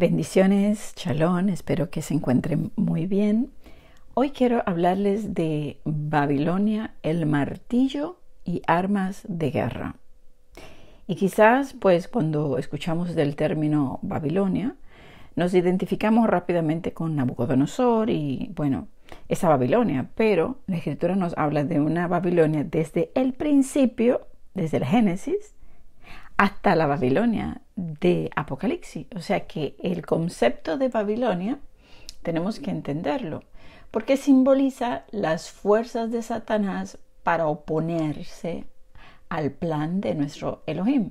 Bendiciones, chalón, espero que se encuentren muy bien. Hoy quiero hablarles de Babilonia, el martillo y armas de guerra. Y quizás, pues, cuando escuchamos del término Babilonia, nos identificamos rápidamente con Nabucodonosor y, bueno, esa Babilonia, pero la escritura nos habla de una Babilonia desde el principio, desde el Génesis, hasta la Babilonia de Apocalipsis. O sea que el concepto de Babilonia tenemos que entenderlo, porque simboliza las fuerzas de Satanás para oponerse al plan de nuestro Elohim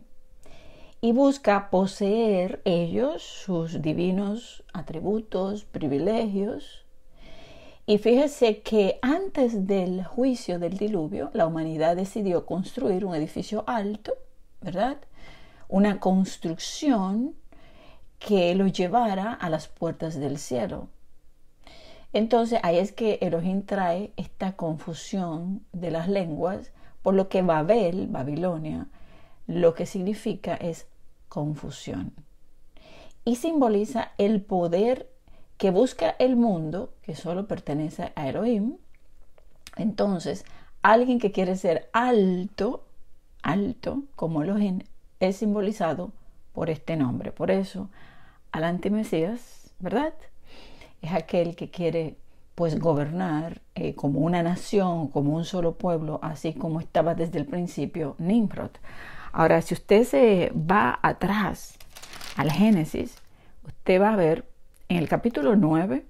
y busca poseer ellos sus divinos atributos, privilegios. Y fíjese que antes del juicio del diluvio, la humanidad decidió construir un edificio alto ¿verdad? Una construcción que lo llevara a las puertas del cielo. Entonces ahí es que Elohim trae esta confusión de las lenguas, por lo que Babel, Babilonia, lo que significa es confusión. Y simboliza el poder que busca el mundo, que solo pertenece a Elohim. Entonces, alguien que quiere ser alto alto como Elohim es simbolizado por este nombre. Por eso, al antimesías, ¿verdad? Es aquel que quiere pues gobernar eh, como una nación, como un solo pueblo, así como estaba desde el principio Nimrod. Ahora, si usted se va atrás al Génesis, usted va a ver en el capítulo 9,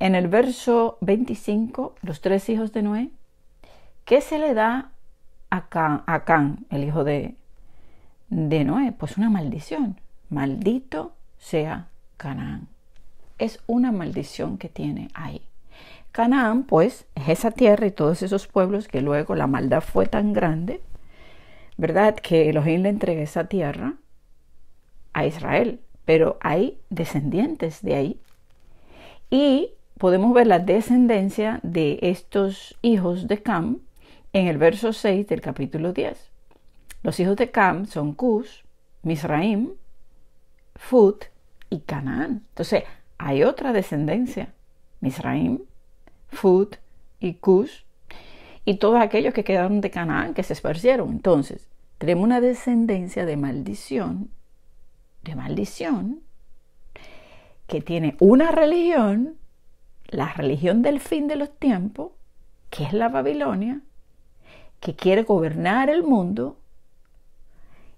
en el verso 25, los tres hijos de Noé, que se le da a Can, el hijo de, de Noé? Pues una maldición. Maldito sea Canaán. Es una maldición que tiene ahí. Canaán, pues, es esa tierra y todos esos pueblos que luego la maldad fue tan grande, ¿verdad? Que Elohim le entrega esa tierra a Israel, pero hay descendientes de ahí. Y podemos ver la descendencia de estos hijos de Cam, en el verso 6 del capítulo 10. Los hijos de Cam son Cus, Misraim, Fut y Canaán. Entonces, hay otra descendencia, Misraim, Fut y Cus, y todos aquellos que quedaron de Canaán, que se esparcieron. Entonces, tenemos una descendencia de maldición, de maldición, que tiene una religión, la religión del fin de los tiempos, que es la Babilonia, que quiere gobernar el mundo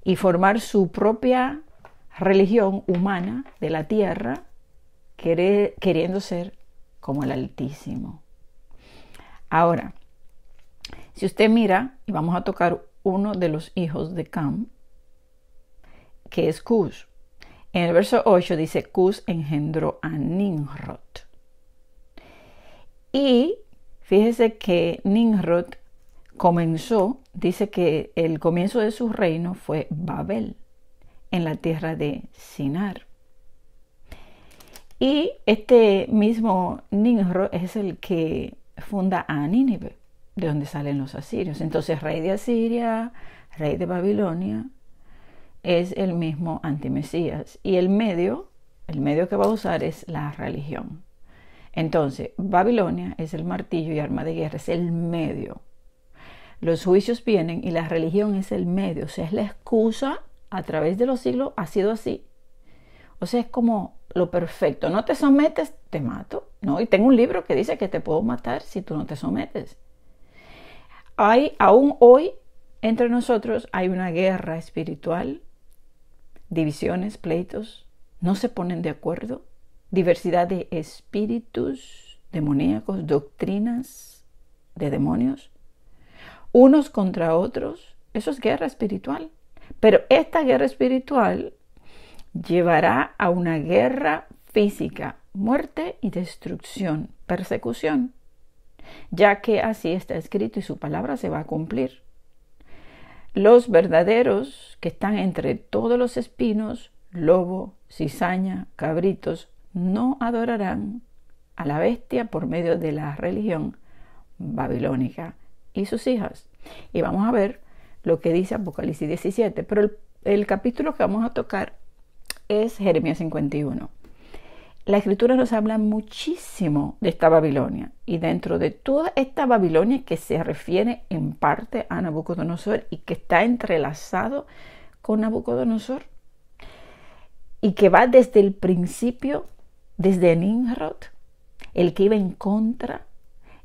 y formar su propia religión humana de la tierra, queriendo ser como el Altísimo. Ahora, si usted mira, y vamos a tocar uno de los hijos de Cam, que es Cus. En el verso 8 dice, Cus engendró a Ninrod. Y fíjese que Ninrod comenzó, dice que el comienzo de su reino fue Babel, en la tierra de Sinar. Y este mismo Ninro es el que funda a Nínive, de donde salen los asirios. Entonces, rey de Asiria, rey de Babilonia, es el mismo antimesías. Y el medio, el medio que va a usar es la religión. Entonces, Babilonia es el martillo y arma de guerra, es el medio los juicios vienen y la religión es el medio, o sea, es la excusa a través de los siglos, ha sido así. O sea, es como lo perfecto, no te sometes, te mato, ¿no? Y tengo un libro que dice que te puedo matar si tú no te sometes. Hay, aún hoy, entre nosotros hay una guerra espiritual, divisiones, pleitos, no se ponen de acuerdo, diversidad de espíritus demoníacos, doctrinas de demonios, unos contra otros, eso es guerra espiritual. Pero esta guerra espiritual llevará a una guerra física, muerte y destrucción, persecución, ya que así está escrito y su palabra se va a cumplir. Los verdaderos que están entre todos los espinos, lobo, cizaña, cabritos, no adorarán a la bestia por medio de la religión babilónica y sus hijas. Y vamos a ver lo que dice Apocalipsis 17. Pero el, capítulo que vamos a tocar es Jeremías 51. La escritura nos habla muchísimo de esta Babilonia y dentro de toda esta Babilonia que se refiere en parte a Nabucodonosor y que está entrelazado con Nabucodonosor y que va desde el principio, desde Nimrod, el que iba en contra,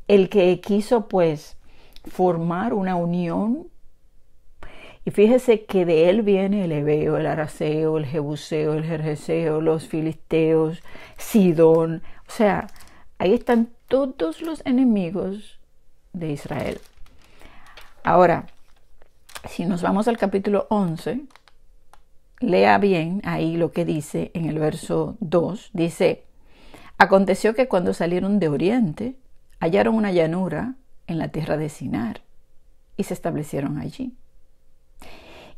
el que quiso pues formar una unión. Y fíjese que de él viene el Ebeo, el Araseo, el Jebuseo, el Jerjeseo, los Filisteos, Sidón. O sea, ahí están todos los enemigos de Israel. Ahora, si nos vamos al capítulo 11, lea bien ahí lo que dice en el verso 2. Dice, aconteció que cuando salieron de Oriente, hallaron una llanura en la tierra de Sinar y se establecieron allí.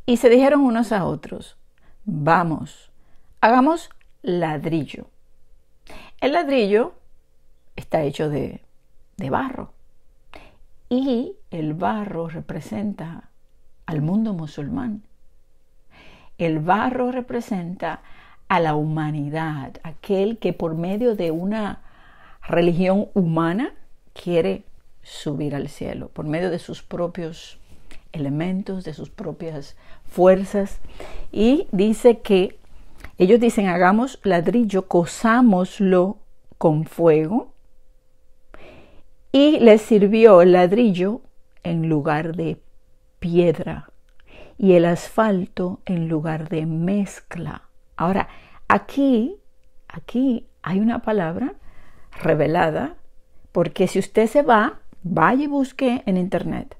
Y se dijeron unos a otros, vamos, hagamos ladrillo. El ladrillo está hecho de, de barro y el barro representa al mundo musulmán. El barro representa a la humanidad, aquel que por medio de una religión humana quiere subir al cielo por medio de sus propios elementos, de sus propias fuerzas. Y dice que ellos dicen, hagamos ladrillo, cosámoslo con fuego. Y les sirvió el ladrillo en lugar de piedra y el asfalto en lugar de mezcla. Ahora, aquí, aquí hay una palabra revelada, porque si usted se va Vaya y busque en internet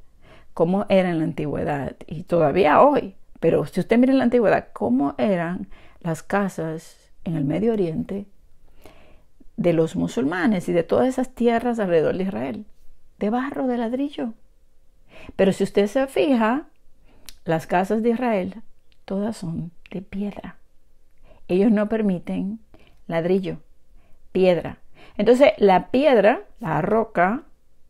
cómo era en la antigüedad y todavía hoy. Pero si usted mira en la antigüedad cómo eran las casas en el Medio Oriente de los musulmanes y de todas esas tierras alrededor de Israel, de barro, de ladrillo. Pero si usted se fija, las casas de Israel todas son de piedra. Ellos no permiten ladrillo, piedra. Entonces la piedra, la roca,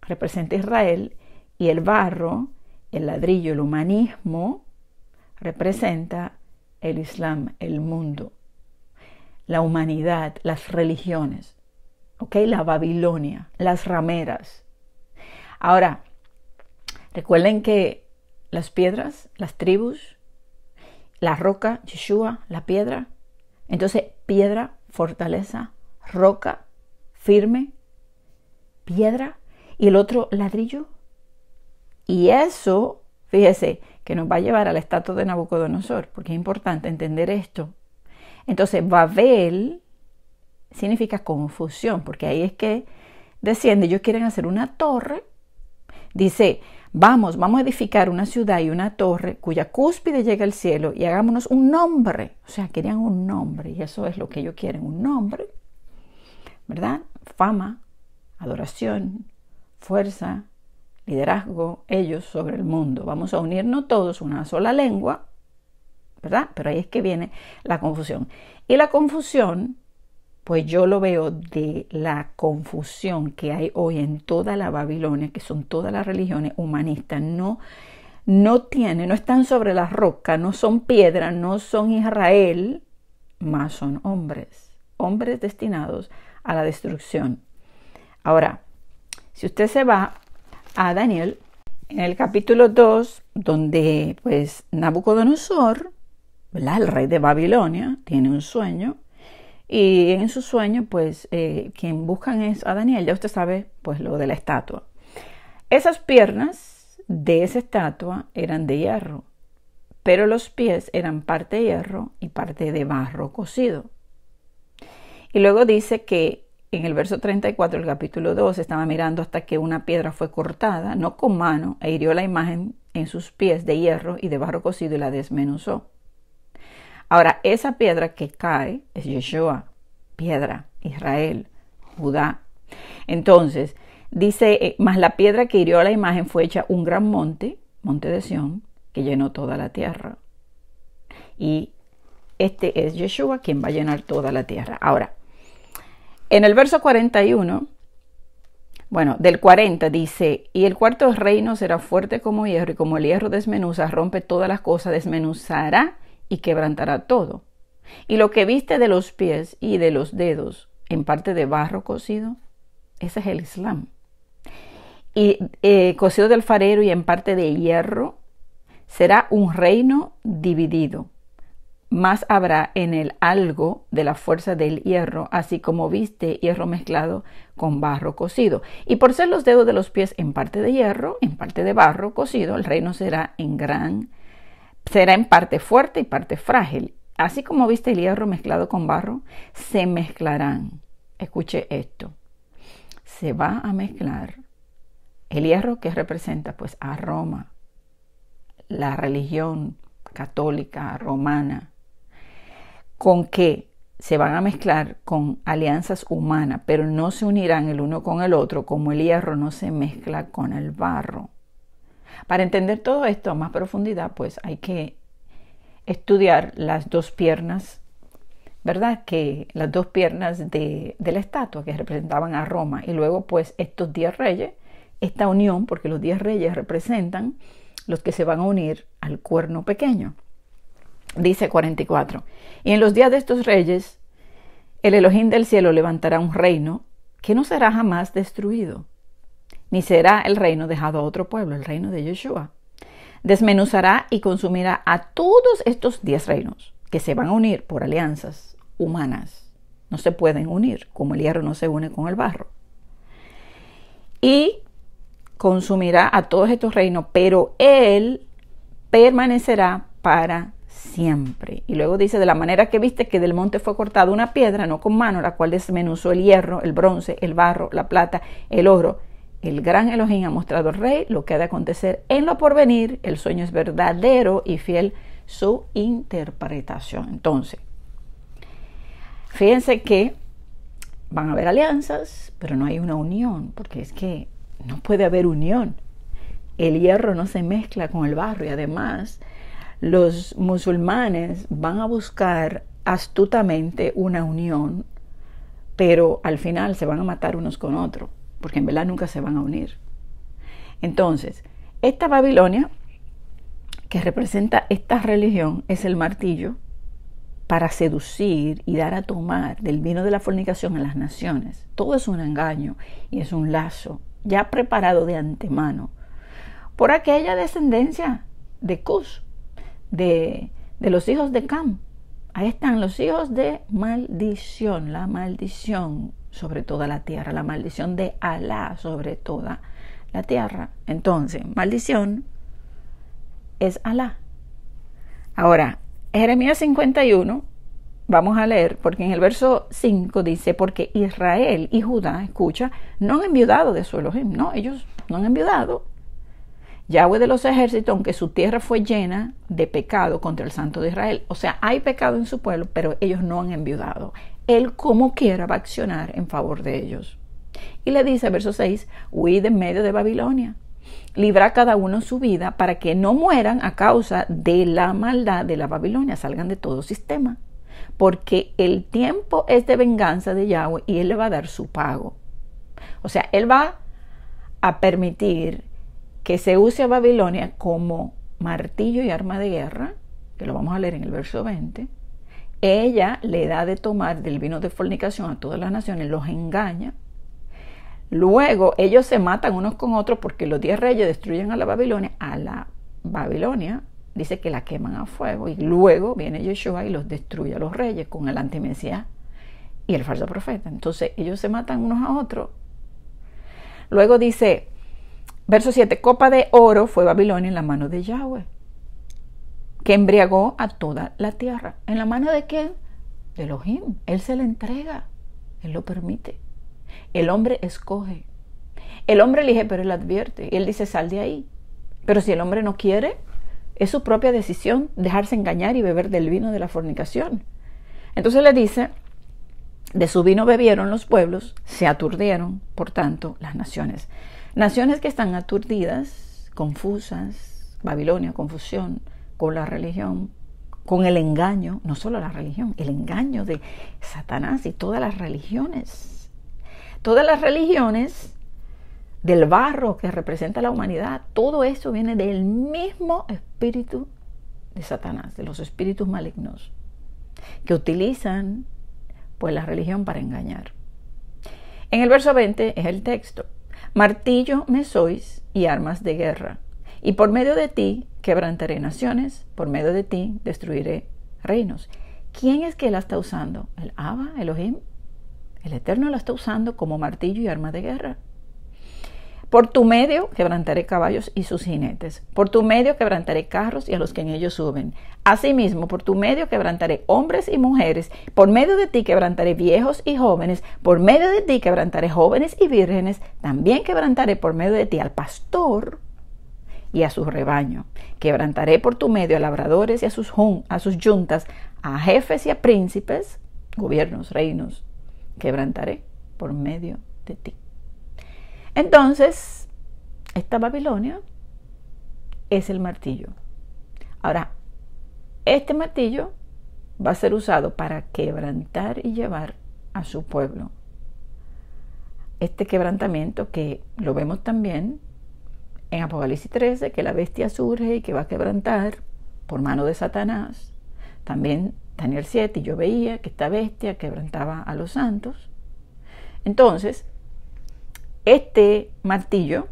representa Israel y el barro, el ladrillo, el humanismo, representa el Islam, el mundo, la humanidad, las religiones, La Babilonia, las rameras. Ahora, recuerden que las piedras, las tribus, la roca, Yeshua, la piedra, entonces piedra, fortaleza, roca, firme, piedra, y el otro ladrillo. Y eso, fíjese, que nos va a llevar a la estatua de Nabucodonosor, porque es importante entender esto. Entonces, Babel significa confusión, porque ahí es que desciende, ellos quieren hacer una torre. Dice, vamos, vamos a edificar una ciudad y una torre cuya cúspide llega al cielo y hagámonos un nombre. O sea, querían un nombre y eso es lo que ellos quieren, un nombre, ¿verdad? Fama, adoración, fuerza, liderazgo, ellos sobre el mundo. Vamos a unirnos todos una sola lengua, ¿verdad? Pero ahí es que viene la confusión. Y la confusión, pues yo lo veo de la confusión que hay hoy en toda la Babilonia, que son todas las religiones humanistas, no no tienen, no están sobre la roca, no son piedra, no son Israel, más son hombres, hombres destinados a la destrucción. Ahora, si usted se va a Daniel, en el capítulo 2, donde pues Nabucodonosor, el rey de Babilonia, tiene un sueño y en su sueño pues eh, quien buscan es a Daniel, ya usted sabe pues lo de la estatua. Esas piernas de esa estatua eran de hierro, pero los pies eran parte de hierro y parte de barro cocido. Y luego dice que en el verso 34 del capítulo 2 estaba mirando hasta que una piedra fue cortada, no con mano, e hirió la imagen en sus pies de hierro y de barro cocido y la desmenuzó. Ahora, esa piedra que cae es Yeshua, piedra, Israel, Judá. Entonces, dice, eh, más la piedra que hirió la imagen fue hecha un gran monte, monte de Sión, que llenó toda la tierra. Y este es Yeshua quien va a llenar toda la tierra. Ahora, en el verso 41, bueno, del 40 dice, y el cuarto reino será fuerte como hierro, y como el hierro desmenuza, rompe todas las cosas, desmenuzará y quebrantará todo. Y lo que viste de los pies y de los dedos, en parte de barro cocido, ese es el Islam. Y eh, cocido del alfarero y en parte de hierro, será un reino dividido más habrá en el algo de la fuerza del hierro, así como viste hierro mezclado con barro cocido. Y por ser los dedos de los pies en parte de hierro, en parte de barro cocido, el reino será en gran, será en parte fuerte y parte frágil. Así como viste el hierro mezclado con barro, se mezclarán. Escuche esto. Se va a mezclar el hierro que representa pues a Roma, la religión católica romana, con que se van a mezclar con alianzas humanas, pero no se unirán el uno con el otro como el hierro no se mezcla con el barro. Para entender todo esto a más profundidad, pues hay que estudiar las dos piernas, ¿verdad? Que las dos piernas de, de la estatua que representaban a Roma y luego pues estos diez reyes, esta unión, porque los diez reyes representan los que se van a unir al cuerno pequeño. Dice 44. Y en los días de estos reyes, el Elohim del cielo levantará un reino que no será jamás destruido, ni será el reino dejado a otro pueblo, el reino de Yeshua. Desmenuzará y consumirá a todos estos diez reinos que se van a unir por alianzas humanas. No se pueden unir, como el hierro no se une con el barro. Y consumirá a todos estos reinos, pero él permanecerá para siempre. Y luego dice, de la manera que viste que del monte fue cortada una piedra, no con mano, la cual desmenuzó el hierro, el bronce, el barro, la plata, el oro. El gran Elohim ha mostrado al rey lo que ha de acontecer en lo porvenir. El sueño es verdadero y fiel su interpretación. Entonces, fíjense que van a haber alianzas, pero no hay una unión, porque es que no puede haber unión. El hierro no se mezcla con el barro y además los musulmanes van a buscar astutamente una unión, pero al final se van a matar unos con otros, porque en verdad nunca se van a unir. Entonces, esta Babilonia, que representa esta religión, es el martillo para seducir y dar a tomar del vino de la fornicación a las naciones. Todo es un engaño y es un lazo ya preparado de antemano por aquella descendencia de Cus, de, de los hijos de Cam. Ahí están los hijos de maldición, la maldición sobre toda la tierra, la maldición de Alá sobre toda la tierra. Entonces, maldición es Alá. Ahora, Jeremías 51, vamos a leer, porque en el verso 5 dice, porque Israel y Judá, escucha, no han enviudado de su Elohim, no, ellos no han enviudado, Yahweh de los ejércitos, aunque su tierra fue llena de pecado contra el santo de Israel. O sea, hay pecado en su pueblo, pero ellos no han enviudado. Él como quiera va a accionar en favor de ellos. Y le dice, verso 6, huid en medio de Babilonia. Libra cada uno su vida para que no mueran a causa de la maldad de la Babilonia, salgan de todo sistema. Porque el tiempo es de venganza de Yahweh y Él le va a dar su pago. O sea, Él va a permitir que se use a Babilonia como martillo y arma de guerra, que lo vamos a leer en el verso 20, ella le da de tomar del vino de fornicación a todas las naciones, los engaña. Luego ellos se matan unos con otros porque los diez reyes destruyen a la Babilonia, a la Babilonia dice que la queman a fuego y luego viene Yeshua y los destruye a los reyes con el antimesías y el falso profeta. Entonces ellos se matan unos a otros. Luego dice, Verso 7, copa de oro fue Babilonia en la mano de Yahweh, que embriagó a toda la tierra. ¿En la mano de quién? De Elohim. Él se la entrega, él lo permite. El hombre escoge. El hombre elige, pero él advierte. Él dice, sal de ahí. Pero si el hombre no quiere, es su propia decisión dejarse engañar y beber del vino de la fornicación. Entonces le dice, de su vino bebieron los pueblos, se aturdieron, por tanto, las naciones. Naciones que están aturdidas, confusas, Babilonia, confusión con la religión, con el engaño, no solo la religión, el engaño de Satanás y todas las religiones. Todas las religiones del barro que representa la humanidad, todo eso viene del mismo espíritu de Satanás, de los espíritus malignos, que utilizan pues la religión para engañar. En el verso 20 es el texto, Martillo me sois y armas de guerra. Y por medio de ti quebrantaré naciones, por medio de ti destruiré reinos. ¿Quién es que la está usando? ¿El Abba, Elohim? El Eterno la está usando como martillo y arma de guerra. Por tu medio quebrantaré caballos y sus jinetes. Por tu medio quebrantaré carros y a los que en ellos suben. Asimismo, por tu medio quebrantaré hombres y mujeres. Por medio de ti quebrantaré viejos y jóvenes. Por medio de ti quebrantaré jóvenes y vírgenes. También quebrantaré por medio de ti al pastor y a su rebaño. Quebrantaré por tu medio a labradores y a sus, juntas, a sus yuntas, a jefes y a príncipes, gobiernos, reinos. Quebrantaré por medio de ti. Entonces, esta Babilonia es el martillo. Ahora, este martillo va a ser usado para quebrantar y llevar a su pueblo. Este quebrantamiento que lo vemos también en Apocalipsis 13, que la bestia surge y que va a quebrantar por mano de Satanás. También Daniel 7, yo veía que esta bestia quebrantaba a los santos. Entonces, este martillo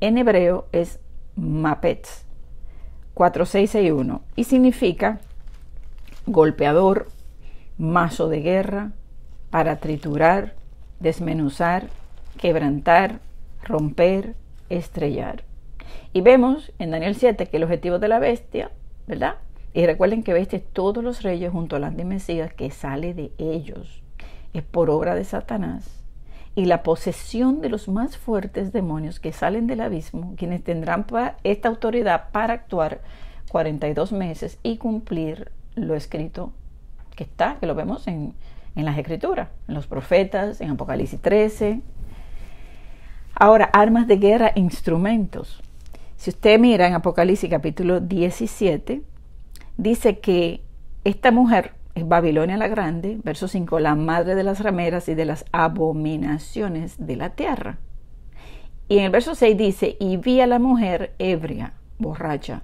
en hebreo es Mapetz 4661 y significa golpeador, mazo de guerra, para triturar, desmenuzar, quebrantar, romper, estrellar. Y vemos en Daniel 7 que el objetivo de la bestia, ¿verdad? Y recuerden que bestia es todos los reyes junto a al mesías que sale de ellos. Es por obra de Satanás y la posesión de los más fuertes demonios que salen del abismo, quienes tendrán esta autoridad para actuar 42 meses y cumplir lo escrito que está, que lo vemos en, las escrituras, en los profetas, en Apocalipsis 13. Ahora, armas de guerra, instrumentos. Si usted mira en Apocalipsis capítulo 17, dice que esta mujer Babilonia la Grande, verso 5, la madre de las rameras y de las abominaciones de la tierra. Y en el verso 6 dice, y vi a la mujer ebria, borracha,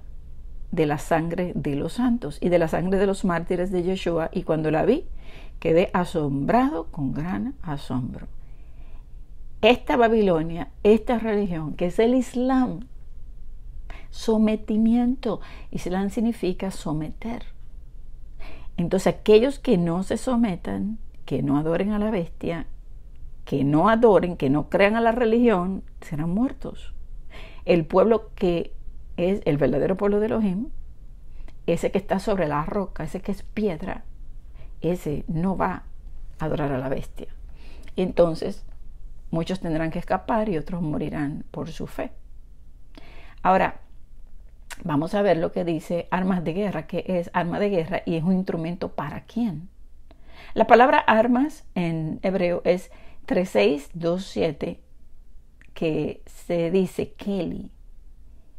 de la sangre de los santos y de la sangre de los mártires de Yeshua, y cuando la vi, quedé asombrado con gran asombro. Esta Babilonia, esta religión, que es el Islam, sometimiento, Islam significa someter entonces aquellos que no se sometan, que no adoren a la bestia, que no adoren, que no crean a la religión, serán muertos. El pueblo que es el verdadero pueblo de Elohim, ese que está sobre la roca, ese que es piedra, ese no va a adorar a la bestia. Entonces, muchos tendrán que escapar y otros morirán por su fe. Ahora, Vamos a ver lo que dice armas de guerra, que es arma de guerra y es un instrumento para quién. La palabra armas en hebreo es 3627, que se dice Kelly,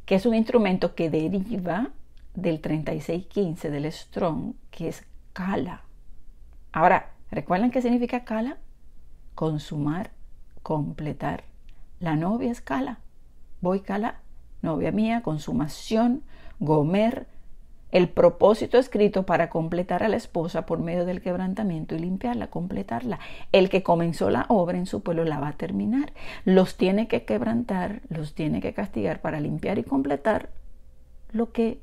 que es un instrumento que deriva del 3615 del Strong, que es Kala. Ahora, ¿recuerdan qué significa Kala? Consumar, completar. La novia es Kala. Voy Kala novia mía, consumación, Gomer, el propósito escrito para completar a la esposa por medio del quebrantamiento y limpiarla, completarla. El que comenzó la obra en su pueblo la va a terminar. Los tiene que quebrantar, los tiene que castigar para limpiar y completar lo que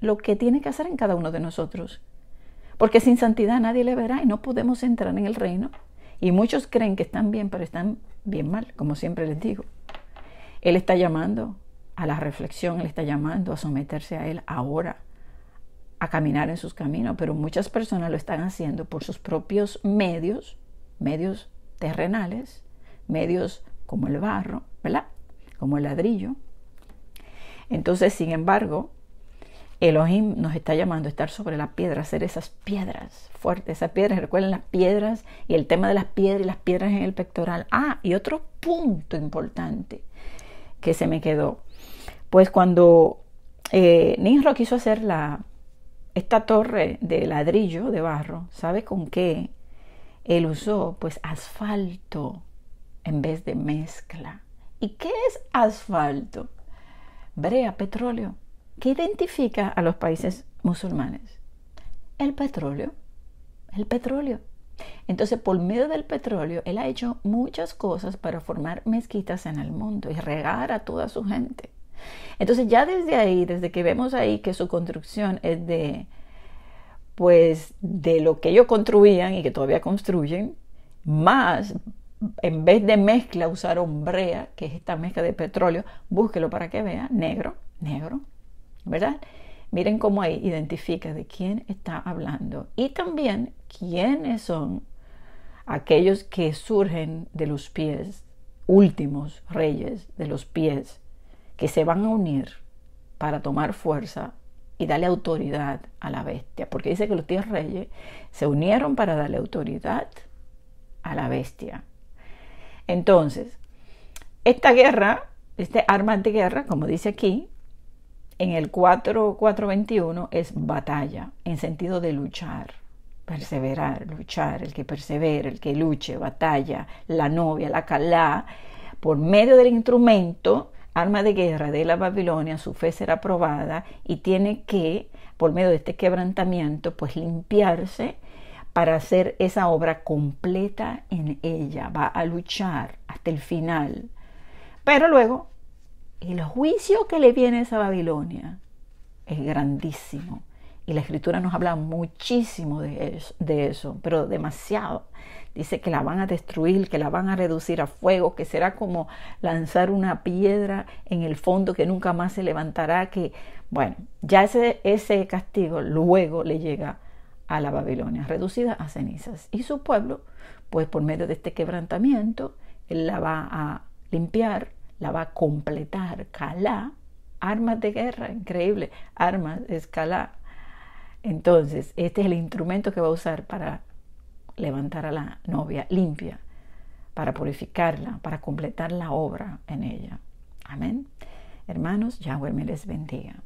lo que tiene que hacer en cada uno de nosotros. Porque sin santidad nadie le verá y no podemos entrar en el reino. Y muchos creen que están bien, pero están bien mal, como siempre les digo. Él está llamando a la reflexión, le está llamando a someterse a Él ahora, a caminar en sus caminos, pero muchas personas lo están haciendo por sus propios medios, medios terrenales, medios como el barro, ¿verdad? Como el ladrillo. Entonces, sin embargo, Elohim nos está llamando a estar sobre la piedra, a ser esas piedras fuertes, esas piedras, recuerden las piedras y el tema de las piedras y las piedras en el pectoral. Ah, y otro punto importante que se me quedó, pues cuando eh, quiso hacer esta torre de ladrillo, de barro, ¿sabe con qué? Él usó pues asfalto en vez de mezcla. ¿Y qué es asfalto? Brea, petróleo. ¿Qué identifica a los países musulmanes? El petróleo. El petróleo. Entonces, por medio del petróleo, él ha hecho muchas cosas para formar mezquitas en el mundo y regar a toda su gente. Entonces ya desde ahí, desde que vemos ahí que su construcción es de, pues, de lo que ellos construían y que todavía construyen, más, en vez de mezcla, usar hombrea que es esta mezcla de petróleo, búsquelo para que vea, negro, negro, ¿verdad? Miren cómo ahí identifica de quién está hablando y también quiénes son aquellos que surgen de los pies, últimos reyes de los pies que se van a unir para tomar fuerza y darle autoridad a la bestia, porque dice que los diez reyes se unieron para darle autoridad a la bestia. Entonces, esta guerra, este arma de guerra, como dice aquí, en el 4421 es batalla, en sentido de luchar, perseverar, luchar, el que persevera, el que luche, batalla, la novia, la calá, por medio del instrumento arma de guerra de la Babilonia, su fe será probada y tiene que, por medio de este quebrantamiento, pues limpiarse para hacer esa obra completa en ella. Va a luchar hasta el final. Pero luego, el juicio que le viene a esa Babilonia es grandísimo. Y la escritura nos habla muchísimo de eso, pero demasiado. Dice que la van a destruir, que la van a reducir a fuego, que será como lanzar una piedra en el fondo que nunca más se levantará, que, bueno, ya ese, ese castigo luego le llega a la Babilonia, reducida a cenizas. Y su pueblo, pues por medio de este quebrantamiento, él la va a limpiar, la va a completar, calá, armas de guerra, increíble, armas, escalá, entonces, este es el instrumento que va a usar para levantar a la novia limpia, para purificarla, para completar la obra en ella. Amén. Hermanos, Yahweh me les bendiga.